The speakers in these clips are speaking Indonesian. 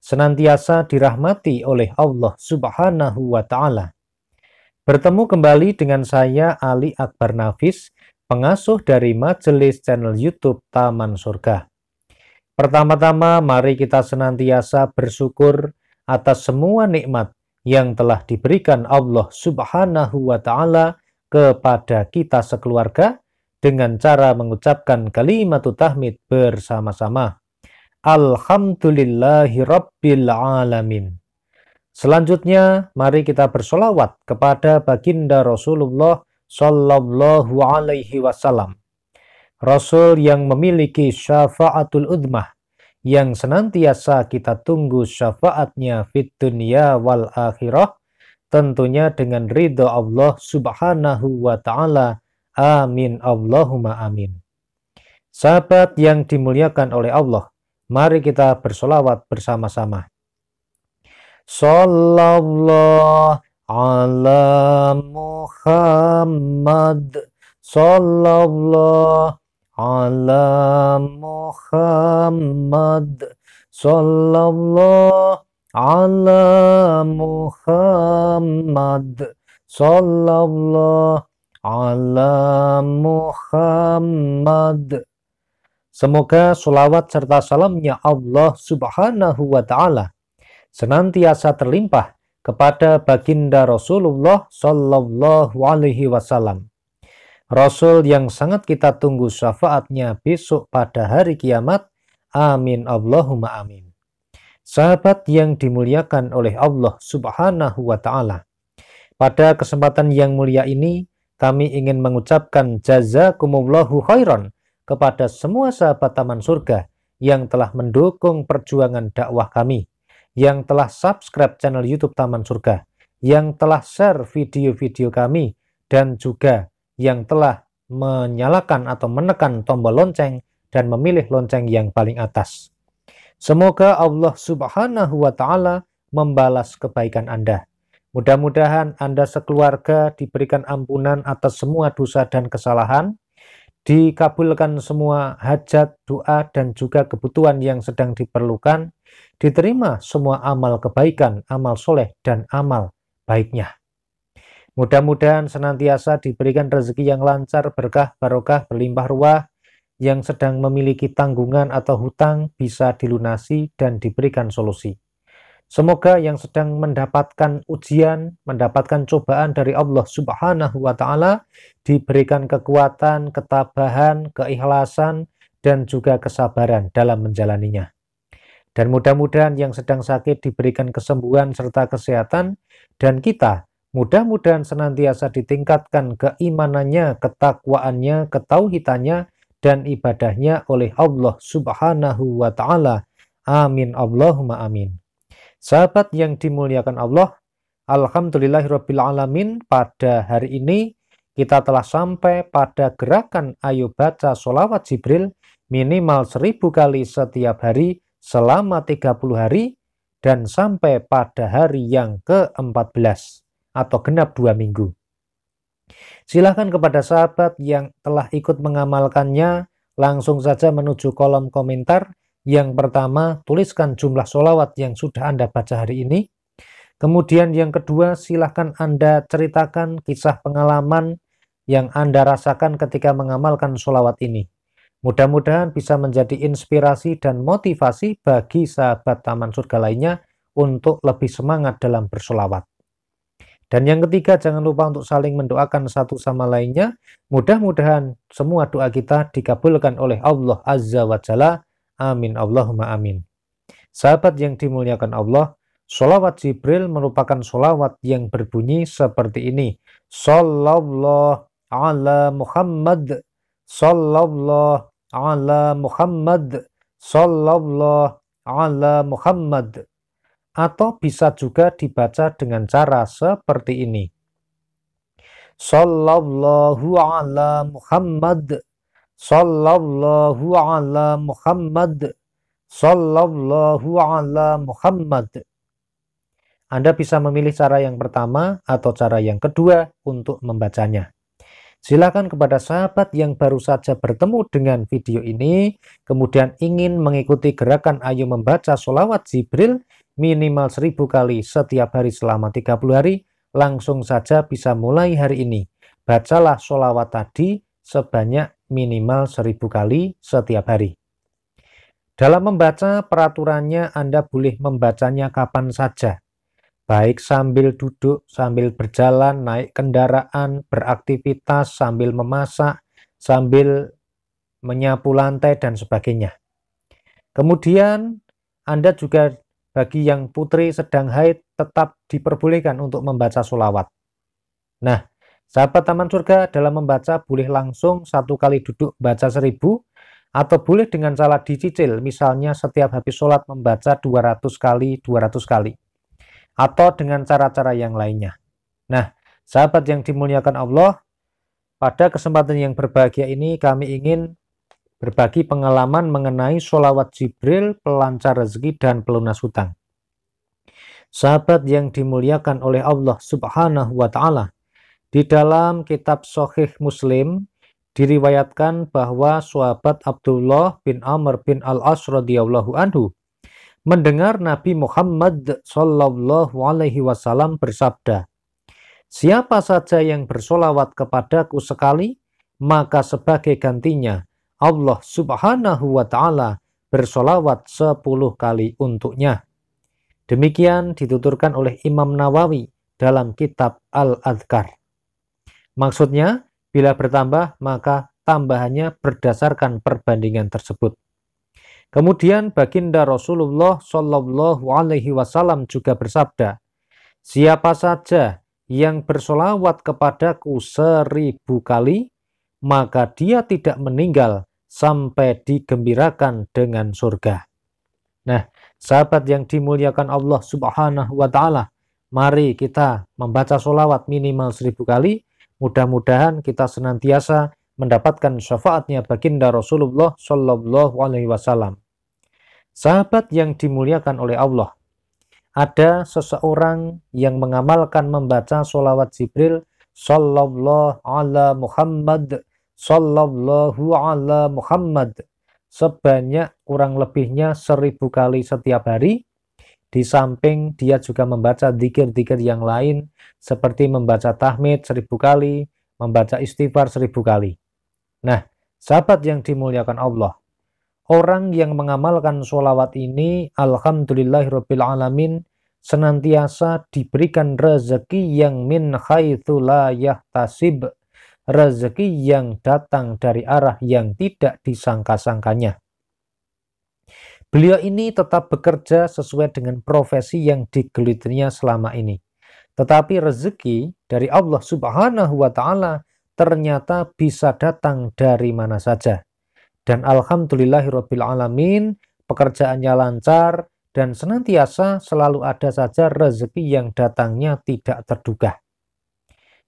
senantiasa dirahmati oleh Allah Subhanahu wa taala. Bertemu kembali dengan saya Ali Akbar Nafis, pengasuh dari majelis channel YouTube Taman Surga. Pertama-tama mari kita senantiasa bersyukur atas semua nikmat yang telah diberikan Allah Subhanahu wa taala kepada kita sekeluarga dengan cara mengucapkan kalimat tahmid bersama-sama. Alhamdulillahi Rabbil Alamin. Selanjutnya, mari kita bersolawat kepada baginda Rasulullah Sallallahu Alaihi Wasallam. Rasul yang memiliki syafaatul udmah, yang senantiasa kita tunggu syafaatnya fit dunia wal akhirah, tentunya dengan ridho Allah subhanahu wa ta'ala. Amin Allahumma amin. Sahabat yang dimuliakan oleh Allah, Mari kita bersolawat bersama-sama. Sallallahu ala Muhammad. Sallallahu ala Muhammad. Sallallahu ala Muhammad. Sallallahu ala Muhammad. Semoga solawat serta salamnya Allah subhanahu wa ta'ala senantiasa terlimpah kepada baginda Rasulullah sallallahu alaihi wasallam. Rasul yang sangat kita tunggu syafaatnya besok pada hari kiamat. Amin Allahumma amin. Sahabat yang dimuliakan oleh Allah subhanahu wa ta'ala. Pada kesempatan yang mulia ini, kami ingin mengucapkan jazakumullahu khairan kepada semua sahabat Taman Surga yang telah mendukung perjuangan dakwah kami, yang telah subscribe channel YouTube Taman Surga, yang telah share video-video kami, dan juga yang telah menyalakan atau menekan tombol lonceng dan memilih lonceng yang paling atas. Semoga Allah Subhanahu wa Ta'ala membalas kebaikan Anda. Mudah-mudahan Anda sekeluarga diberikan ampunan atas semua dosa dan kesalahan, dikabulkan semua hajat, doa, dan juga kebutuhan yang sedang diperlukan, diterima semua amal kebaikan, amal soleh, dan amal baiknya. Mudah-mudahan senantiasa diberikan rezeki yang lancar, berkah, barokah, berlimpah ruah, yang sedang memiliki tanggungan atau hutang bisa dilunasi dan diberikan solusi. Semoga yang sedang mendapatkan ujian, mendapatkan cobaan dari Allah Subhanahu wa taala diberikan kekuatan, ketabahan, keikhlasan dan juga kesabaran dalam menjalaninya. Dan mudah-mudahan yang sedang sakit diberikan kesembuhan serta kesehatan dan kita mudah-mudahan senantiasa ditingkatkan keimanannya, ketakwaannya, ketauhidannya dan ibadahnya oleh Allah Subhanahu wa taala. Amin Allahumma amin. Sahabat yang dimuliakan Allah, Alhamdulillahirrabbilalamin, pada hari ini kita telah sampai pada gerakan ayo baca solawat Jibril minimal 1000 kali setiap hari selama 30 hari dan sampai pada hari yang ke-14 atau genap dua minggu. Silahkan kepada sahabat yang telah ikut mengamalkannya langsung saja menuju kolom komentar yang pertama, tuliskan jumlah solawat yang sudah Anda baca hari ini. Kemudian yang kedua, silahkan Anda ceritakan kisah pengalaman yang Anda rasakan ketika mengamalkan solawat ini. Mudah-mudahan bisa menjadi inspirasi dan motivasi bagi sahabat Taman Surga lainnya untuk lebih semangat dalam bersolawat. Dan yang ketiga, jangan lupa untuk saling mendoakan satu sama lainnya. Mudah-mudahan semua doa kita dikabulkan oleh Allah Azza wa Jalla Amin. Allahumma amin. Sahabat yang dimuliakan Allah, solawat Jibril merupakan solawat yang berbunyi seperti ini. Sallallahu ala Muhammad. Sallallahu ala Muhammad. Sallallahu ala Muhammad. Atau bisa juga dibaca dengan cara seperti ini. Sallallahu ala Muhammad sallallahu ala Muhammad sallallahu ala Muhammad Anda bisa memilih cara yang pertama atau cara yang kedua untuk membacanya. Silakan kepada sahabat yang baru saja bertemu dengan video ini, kemudian ingin mengikuti gerakan ayu Membaca sholawat Jibril minimal seribu kali setiap hari selama 30 hari, langsung saja bisa mulai hari ini. Bacalah sholawat tadi sebanyak minimal seribu kali setiap hari. Dalam membaca peraturannya Anda boleh membacanya kapan saja, baik sambil duduk, sambil berjalan, naik kendaraan, beraktivitas, sambil memasak, sambil menyapu lantai, dan sebagainya. Kemudian Anda juga bagi yang putri sedang haid tetap diperbolehkan untuk membaca sulawat. Nah, Sahabat Taman Surga dalam membaca boleh langsung satu kali duduk baca seribu atau boleh dengan cara dicicil misalnya setiap habis sholat membaca 200 kali 200 kali atau dengan cara-cara yang lainnya. Nah, sahabat yang dimuliakan Allah, pada kesempatan yang berbahagia ini kami ingin berbagi pengalaman mengenai sholawat Jibril, pelancar rezeki, dan pelunas hutang. Sahabat yang dimuliakan oleh Allah subhanahu wa ta'ala, di dalam kitab Sohih Muslim diriwayatkan bahwa sahabat Abdullah bin Amr bin Al-As radhiyallahu anhu mendengar Nabi Muhammad sallallahu alaihi wasallam bersabda, "Siapa saja yang bersolawat kepadaku sekali, maka sebagai gantinya Allah Subhanahu wa taala bersolawat sepuluh kali untuknya." Demikian dituturkan oleh Imam Nawawi dalam kitab Al-Adhkar. Maksudnya, bila bertambah, maka tambahannya berdasarkan perbandingan tersebut. Kemudian baginda Rasulullah Shallallahu Alaihi Wasallam juga bersabda, Siapa saja yang bersolawat kepadaku seribu kali, maka dia tidak meninggal sampai digembirakan dengan surga. Nah, sahabat yang dimuliakan Allah Subhanahu wa Ta'ala, mari kita membaca solawat minimal seribu kali Mudah-mudahan kita senantiasa mendapatkan syafaatnya baginda Rasulullah Shallallahu Alaihi Wasallam. Sahabat yang dimuliakan oleh Allah, ada seseorang yang mengamalkan membaca sholawat Jibril Shallallahu ala Muhammad Shallallahu ala Muhammad sebanyak kurang lebihnya seribu kali setiap hari di samping dia juga membaca dikir-dikir yang lain seperti membaca tahmid seribu kali, membaca istighfar seribu kali. Nah, sahabat yang dimuliakan Allah, orang yang mengamalkan sholawat ini alamin senantiasa diberikan rezeki yang min haitsu la yahtasib rezeki yang datang dari arah yang tidak disangka-sangkanya Beliau ini tetap bekerja sesuai dengan profesi yang digelutinya selama ini. Tetapi rezeki dari Allah Subhanahu wa taala ternyata bisa datang dari mana saja. Dan alhamdulillahirabbil alamin, pekerjaannya lancar dan senantiasa selalu ada saja rezeki yang datangnya tidak terduga.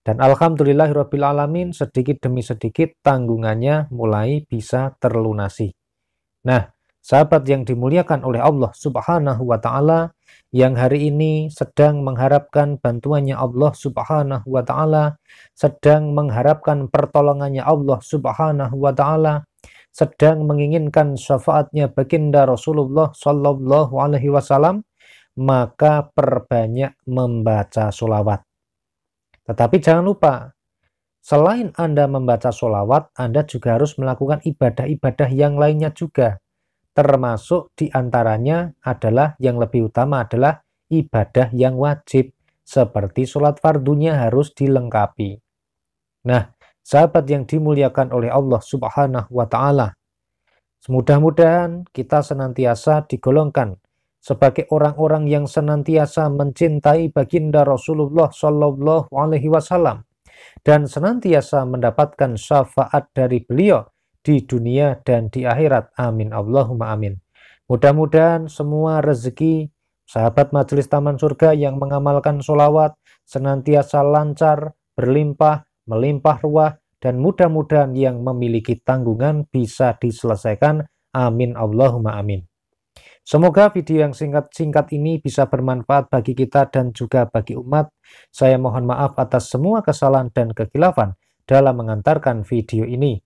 Dan alhamdulillahirabbil alamin sedikit demi sedikit tanggungannya mulai bisa terlunasi. Nah, sahabat yang dimuliakan oleh Allah Subhanahu wa taala yang hari ini sedang mengharapkan bantuannya Allah Subhanahu wa taala, sedang mengharapkan pertolongannya Allah Subhanahu wa taala, sedang menginginkan syafaatnya baginda Rasulullah Shallallahu alaihi wasallam, maka perbanyak membaca solawat. Tetapi jangan lupa, selain Anda membaca sholawat, Anda juga harus melakukan ibadah-ibadah yang lainnya juga termasuk diantaranya adalah yang lebih utama adalah ibadah yang wajib seperti sholat fardunya harus dilengkapi. Nah, sahabat yang dimuliakan oleh Allah Subhanahu wa taala. semudah mudahan kita senantiasa digolongkan sebagai orang-orang yang senantiasa mencintai baginda Rasulullah Shallallahu alaihi wasallam dan senantiasa mendapatkan syafaat dari beliau di dunia dan di akhirat. Amin. Allahumma amin. Mudah-mudahan semua rezeki sahabat majelis Taman Surga yang mengamalkan sholawat senantiasa lancar, berlimpah, melimpah ruah, dan mudah-mudahan yang memiliki tanggungan bisa diselesaikan. Amin. Allahumma amin. Semoga video yang singkat-singkat ini bisa bermanfaat bagi kita dan juga bagi umat. Saya mohon maaf atas semua kesalahan dan kekhilafan dalam mengantarkan video ini.